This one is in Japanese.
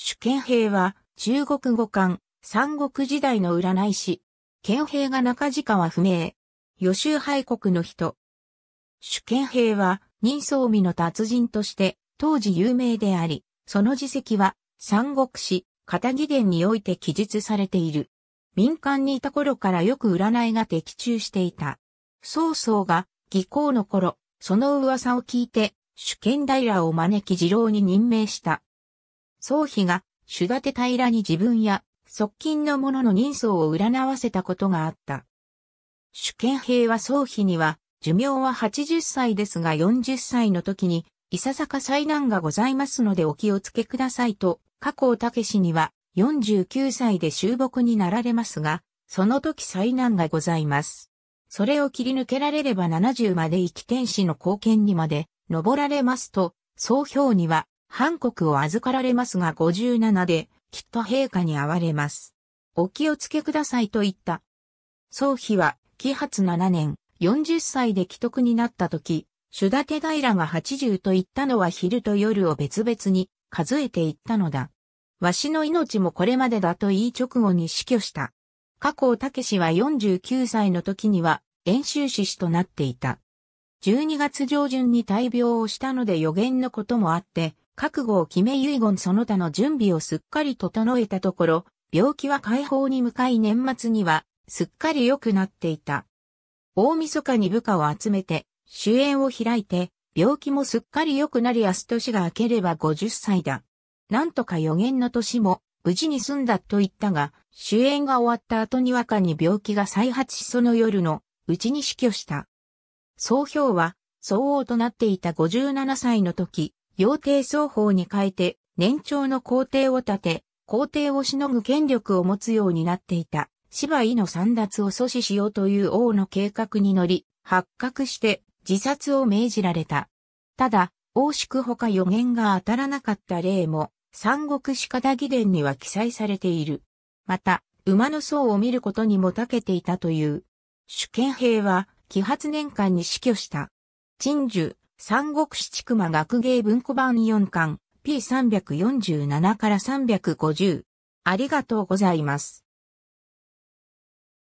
主権兵は中国語官、三国時代の占い師。権兵が中地は不明。予習敗国の人。主権兵は人相美の達人として当時有名であり、その自責は三国史、片義伝において記述されている。民間にいた頃からよく占いが的中していた。曹操が義行の頃、その噂を聞いて主権平を招き次郎に任命した。宗妃が主立て平らに自分や側近の者の人相を占わせたことがあった。主権兵は宗妃には、寿命は80歳ですが40歳の時に、いささか災難がございますのでお気をつけくださいと、加工武氏には49歳で終木になられますが、その時災難がございます。それを切り抜けられれば70まで生き天使の貢献にまで登られますと、総評にはコ国を預かられますが57で、きっと陛下に会われます。お気をつけくださいと言った。宗妃は、紀発7年、40歳で既得になった時、主立平が80と言ったのは昼と夜を別々に数えて言ったのだ。わしの命もこれまでだと言い直後に死去した。加工武は49歳の時には、演習士となっていた。12月上旬に大病をしたので予言のこともあって、覚悟を決め遺言その他の準備をすっかり整えたところ、病気は解放に向かい年末には、すっかり良くなっていた。大晦日に部下を集めて、主演を開いて、病気もすっかり良くなり明日年が明ければ50歳だ。なんとか予言の年も、無事に済んだと言ったが、主演が終わった後にわかに病気が再発しその夜のうちに死去した。総評は、相応となっていた57歳の時、要帝双方に変えて、年長の皇帝を立て、皇帝をしのぐ権力を持つようになっていた、芝居の三奪を阻止しようという王の計画に乗り、発覚して自殺を命じられた。ただ、王祝他予言が当たらなかった例も、三国四方義伝には記載されている。また、馬の層を見ることにも長けていたという。主権兵は、揮発年間に死去した。陳樹、三国志千学芸文庫版4巻 P347 から350。ありがとうございます。